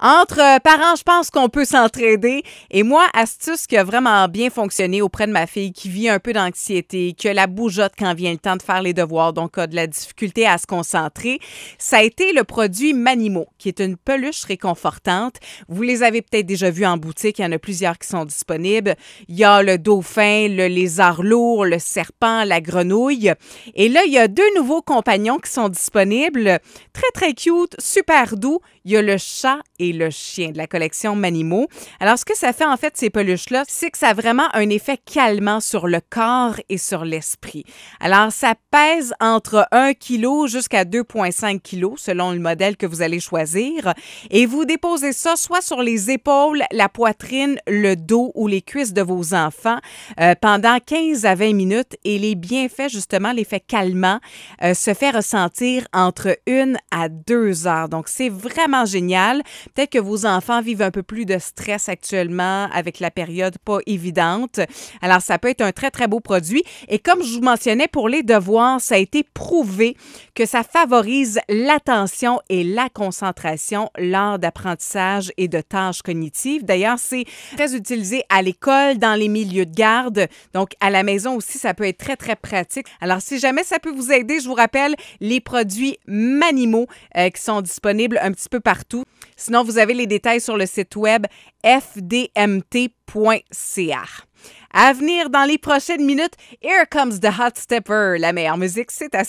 Entre euh, parents, je pense qu'on peut s'entraider. Et moi, astuce qui a vraiment bien fonctionné auprès de ma fille qui vit un peu d'anxiété, qui a la bougeotte quand vient le temps de faire les devoirs, donc a de la difficulté à se concentrer, ça a été le produit Manimo, qui est une peluche réconfortante. Vous les avez peut-être déjà vus en boutique. Il y en a plusieurs qui sont disponibles. Il y a le dauphin, le lézard lourd, le serpent, la grenouille. Et là, il y a deux nouveaux compagnons qui sont disponibles. Très, très cute, super doux. Il y a le chat et le chien de la collection Manimo. Alors, ce que ça fait en fait, ces peluches-là, c'est que ça a vraiment un effet calmant sur le corps et sur l'esprit. Alors, ça pèse entre 1 kg jusqu'à 2,5 kg selon le modèle que vous allez choisir. Et vous déposez ça soit sur les épaules, la poitrine, le dos ou les cuisses de vos enfants euh, pendant 15 à 20 minutes. Et les bienfaits, justement, l'effet calmant, euh, se fait ressentir entre 1 à 2 heures. Donc, c'est vraiment génial que vos enfants vivent un peu plus de stress actuellement avec la période pas évidente. Alors, ça peut être un très, très beau produit. Et comme je vous mentionnais, pour les devoirs, ça a été prouvé que ça favorise l'attention et la concentration lors d'apprentissage et de tâches cognitives. D'ailleurs, c'est très utilisé à l'école, dans les milieux de garde. Donc, à la maison aussi, ça peut être très, très pratique. Alors, si jamais ça peut vous aider, je vous rappelle les produits Manimo euh, qui sont disponibles un petit peu partout. Sinon, vous avez les détails sur le site web fdmt.ca. À venir dans les prochaines minutes, Here Comes the Hot Stepper, la meilleure musique, c'est à